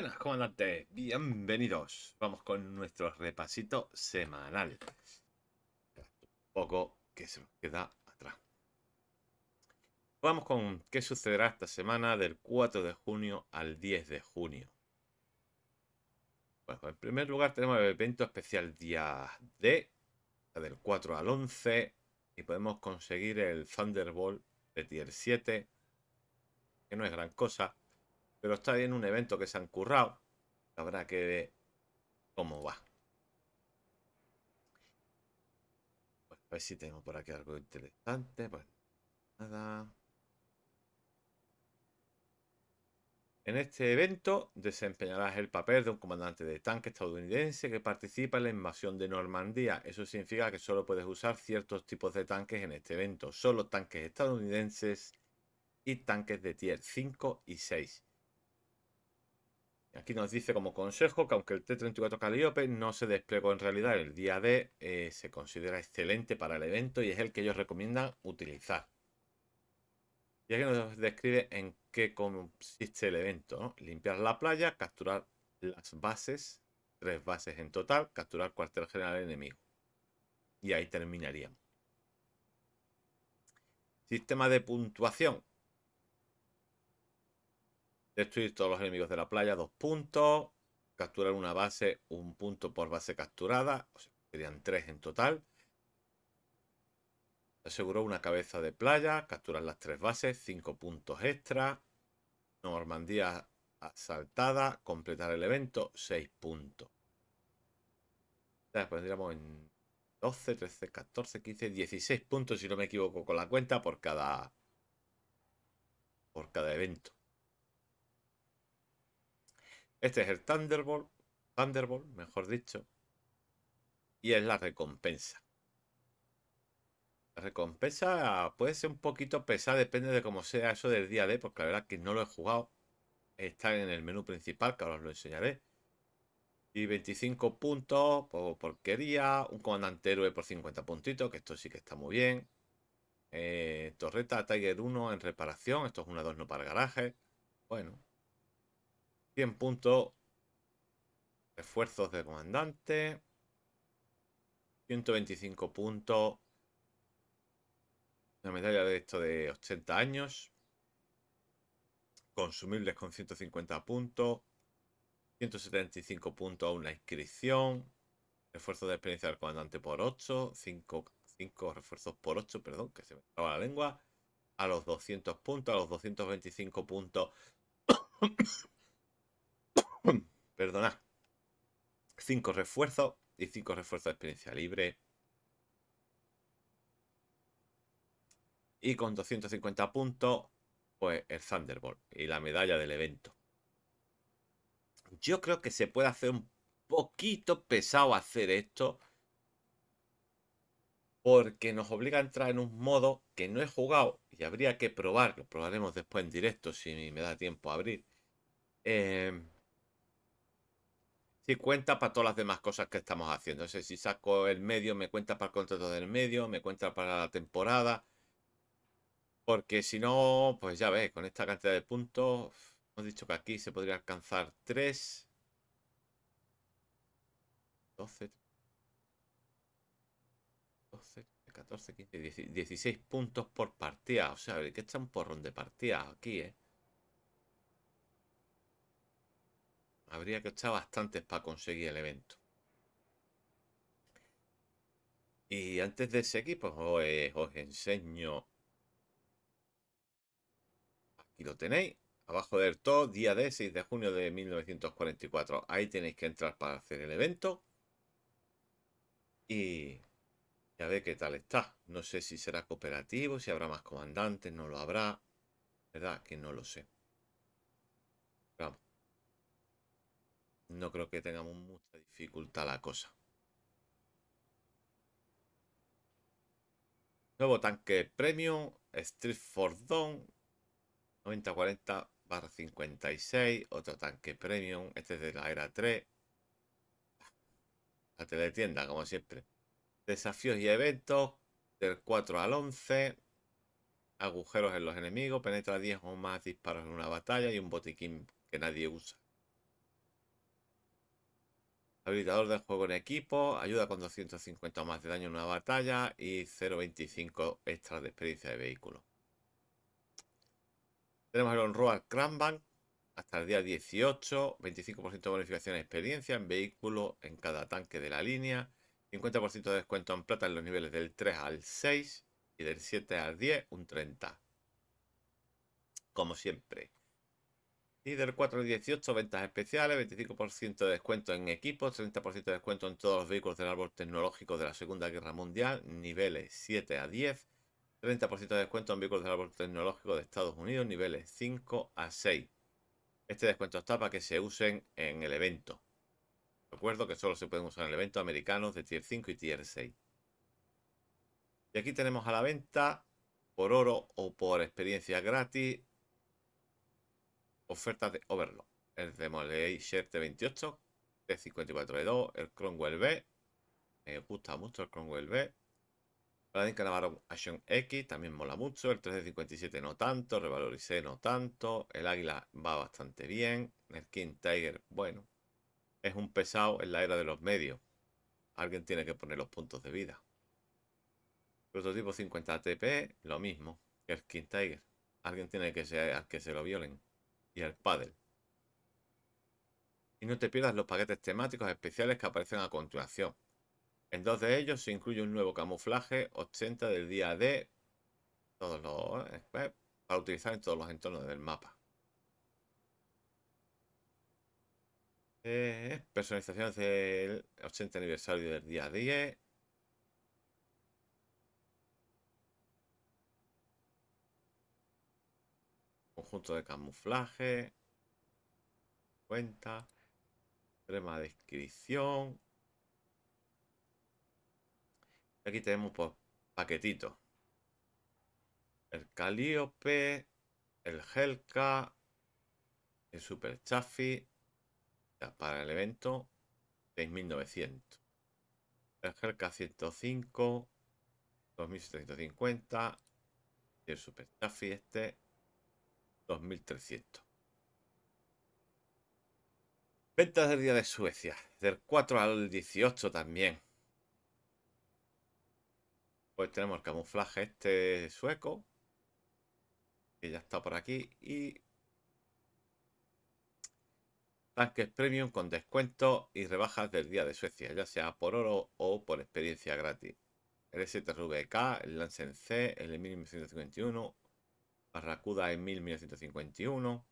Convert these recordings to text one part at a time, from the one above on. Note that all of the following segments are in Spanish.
Buenas, comandante. Bienvenidos. Vamos con nuestro repasito semanal. Un Poco que se nos queda atrás. Vamos con qué sucederá esta semana del 4 de junio al 10 de junio. en primer lugar tenemos el evento especial día D, del 4 al 11, y podemos conseguir el Thunderbolt de tier 7, que no es gran cosa. Pero está bien un evento que se han currado. Habrá que ver cómo va. a ver si tengo por aquí algo interesante. Pues nada. En este evento desempeñarás el papel de un comandante de tanque estadounidense que participa en la invasión de Normandía. Eso significa que solo puedes usar ciertos tipos de tanques en este evento. Solo tanques estadounidenses y tanques de tier 5 y 6. Aquí nos dice como consejo que aunque el T-34 Calliope no se desplegó en realidad el día D, eh, se considera excelente para el evento y es el que ellos recomiendan utilizar. Y aquí nos describe en qué consiste el evento. Limpiar la playa, capturar las bases, tres bases en total, capturar cuartel general enemigo. Y ahí terminaríamos. Sistema de puntuación. Destruir todos los enemigos de la playa, dos puntos. Capturar una base, un punto por base capturada. serían tres en total. Aseguró una cabeza de playa, capturar las tres bases, cinco puntos extra. Normandía asaltada, completar el evento, seis puntos. Después tendríamos en 12, 13, 14, 15, 16 puntos, si no me equivoco con la cuenta, por cada, por cada evento. Este es el Thunderbolt, Thunderbolt, mejor dicho, y es la recompensa. La recompensa puede ser un poquito pesada, depende de cómo sea eso del día de, porque la verdad que no lo he jugado. Está en el menú principal, que ahora os lo enseñaré. Y 25 puntos por porquería, un comandante héroe por 50 puntitos, que esto sí que está muy bien. Eh, torreta Tiger 1 en reparación, esto es una 2 no para garaje. Bueno, 100 puntos. esfuerzos de comandante. 125 puntos. Una medalla de esto de 80 años. Consumibles con 150 puntos. 175 puntos a una inscripción. Esfuerzos de experiencia del comandante por 8. 5, refuerzos por 8, perdón, que se me estaba la lengua. A los 200 puntos, a los 225 puntos Perdona. Cinco refuerzos y cinco refuerzos de experiencia libre. Y con 250 puntos, pues el Thunderbolt y la medalla del evento. Yo creo que se puede hacer un poquito pesado hacer esto. Porque nos obliga a entrar en un modo que no he jugado y habría que probarlo. Probaremos después en directo si me da tiempo a abrir. Eh, y cuenta para todas las demás cosas que estamos haciendo. No sé si saco el medio, me cuenta para el contrato del medio, me cuenta para la temporada. Porque si no, pues ya ves, con esta cantidad de puntos, hemos dicho que aquí se podría alcanzar 3. 12, 12, 14, 15, 16 puntos por partida. O sea, que está un porrón de partida aquí, ¿eh? Habría que echar bastantes para conseguir el evento. Y antes de seguir, pues os, eh, enseño. Aquí lo tenéis. Abajo del todo, día de 6 de junio de 1944. Ahí tenéis que entrar para hacer el evento. Y a ver qué tal está. No sé si será cooperativo, si habrá más comandantes, no lo habrá. ¿Verdad? Que no lo sé. Vamos no creo que tengamos mucha dificultad la cosa. Nuevo tanque premium, Street for Dawn, 9040 56, otro tanque premium, este es de la era 3. La teletienda, como siempre. Desafíos y eventos, del 4 al 11. Agujeros en los enemigos, penetra 10 o más disparos en una batalla y un botiquín que nadie usa. Habilitador del juego en equipo, ayuda con 250 o más de daño en una batalla y 0.25 extras de experiencia de vehículo. Tenemos el Onroad Cranbank hasta el día 18, 25% de bonificación de experiencia en vehículo en cada tanque de la línea, 50% de descuento en plata en los niveles del 3 al 6 y del 7 al 10 un 30. Como siempre. Líder 418, ventas especiales, 25% de descuento en equipos, 30% de descuento en todos los vehículos del árbol tecnológico de la Segunda Guerra Mundial, niveles 7 a 10, 30% de descuento en vehículos del árbol tecnológico de Estados Unidos, niveles 5 a 6. Este descuento está para que se usen en el evento. Recuerdo que solo se pueden usar en el evento americanos de Tier 5 y Tier 6. Y aquí tenemos a la venta por oro o por experiencia gratis Oferta de Overlock. El Demolisher T28, T54E2, el Cromwell B. Me gusta mucho el Cromwell B. Paladin Navarro Action X también mola mucho. El 3D57 no tanto. revalorice no tanto. El Águila va bastante bien. El King Tiger, bueno. Es un pesado en la era de los medios. Alguien tiene que poner los puntos de vida. Prototipo 50 tp lo mismo el King Tiger. Alguien tiene que ser al que se lo violen y el pádel. Y no te pierdas los paquetes temáticos especiales que aparecen a continuación. En dos de ellos se incluye un nuevo camuflaje 80 del día D todos los, para eh, eh, utilizar en todos los entornos del mapa. Eh, personalizaciones del 80 aniversario del día 10. Conjunto de camuflaje. Cuenta. Crema de inscripción. aquí tenemos por pues, paquetitos. El Calíope. El Helka. El Super Chaffee. Para el evento. 6900. El Helka 105. 2750. Y el Super Chaffee este. 2300. Ventas del día de Suecia, del 4 al 18 también. Pues tenemos camuflaje este sueco, que ya está por aquí, y tanques premium con descuento y rebajas del día de Suecia, ya sea por oro o por experiencia gratis. El STRVK, el Lancen C, el m 1951. Barracuda en 1951.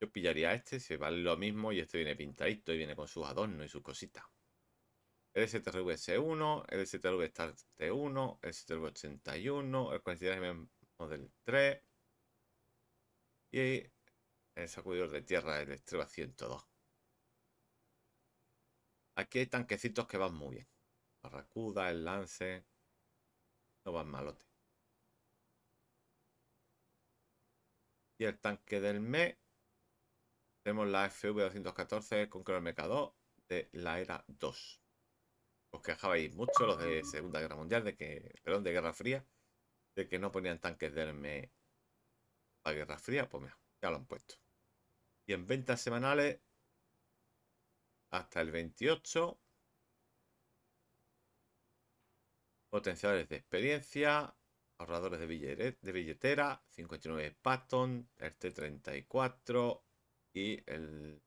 Yo pillaría este, se vale lo mismo y este viene pintadito y viene con sus adornos y sus cositas. El STRV 1 el STRV Start T1, el STRV 81, el 43 Model 3 y el sacudidor de tierra, el Estreba 102. Aquí hay tanquecitos que van muy bien. Barracuda, el lance, no van malote. Y el tanque del ME. Tenemos la FV214 con el MK2 de la era 2. Os quejabais mucho los de Segunda Guerra Mundial, de que, perdón, de Guerra Fría, de que no ponían tanques del ME para Guerra Fría. Pues mira, ya lo han puesto. Y en ventas semanales, hasta el 28, potenciadores de experiencia, ahorradores de, de billetera, 59 Patton, el este T34 y el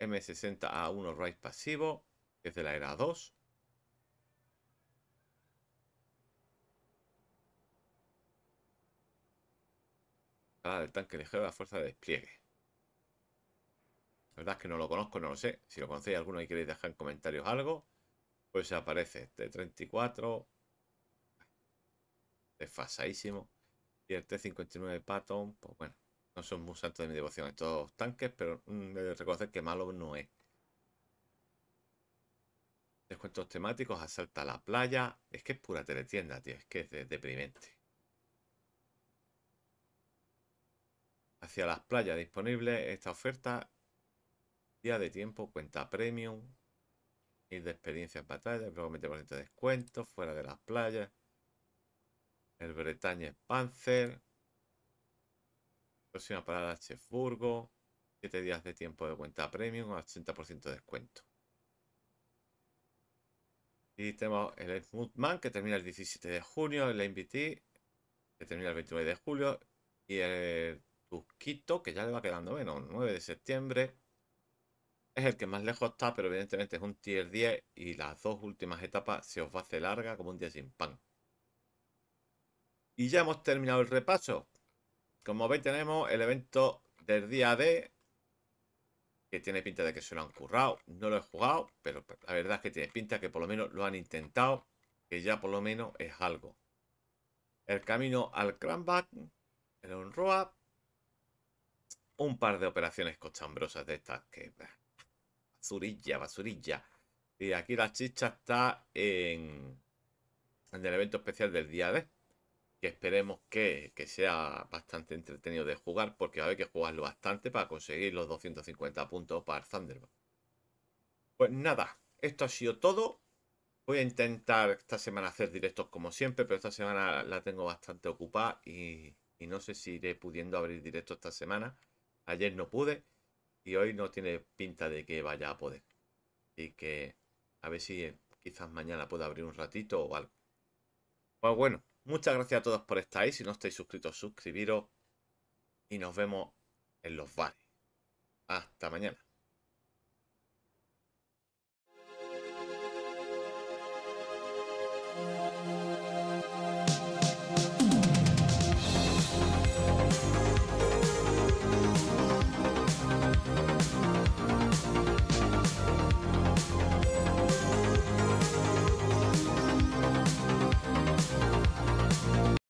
M60A1 RAID pasivo, que es de la era 2. Ah, el tanque ligero de la fuerza de despliegue. La verdad es que no lo conozco, no lo sé. Si lo conocéis alguno y queréis dejar en comentarios algo, pues aparece T34, este desfasadísimo. Y el T-59 Patton, pues bueno, no son muy santos de mi devoción estos tanques, pero me mm, reconocer que malo no es. Descuentos temáticos, asalta la playa. Es que es pura teletienda, tío. Es que es deprimente. Hacia las playas disponible esta oferta. Día de tiempo, cuenta premium. y de experiencia en batalla, probablemente 20% de descuento, fuera de las playas. El Bretaña es Panzer. Próxima parada Chefburgo. 7 días de tiempo de cuenta premium, 80% de descuento. Y tenemos el Smoothman que termina el 17 de junio, el mbt que termina el 29 de julio y el Tusquito que ya le va quedando menos, 9 de septiembre. Es el que más lejos está, pero evidentemente es un tier 10 y las dos últimas etapas se os va a hacer larga como un día sin pan. Y ya hemos terminado el repaso. Como veis tenemos el evento del día D. Que tiene pinta de que se lo han currado. No lo he jugado, pero la verdad es que tiene pinta que por lo menos lo han intentado. Que ya por lo menos es algo. El camino al Cranback. El Unroa. Un par de operaciones cochambrosas de estas que... Basurilla, basurilla. Y aquí la chicha está en, en el evento especial del día D que esperemos que, sea bastante entretenido de jugar, porque va a haber que jugarlo bastante para conseguir los 250 puntos para Thunderbolt. Pues nada, esto ha sido todo. Voy a intentar esta semana hacer directos como siempre, pero esta semana la tengo bastante ocupada y, no sé si iré pudiendo abrir directo esta semana. Ayer no pude y hoy no tiene pinta de que vaya a poder. Así que a ver si eh, quizás mañana pueda abrir un ratito o algo. Pues bueno. Muchas gracias a todos por estar ahí. Si no estáis suscritos, suscribiros. Y nos vemos en los bares. Hasta mañana.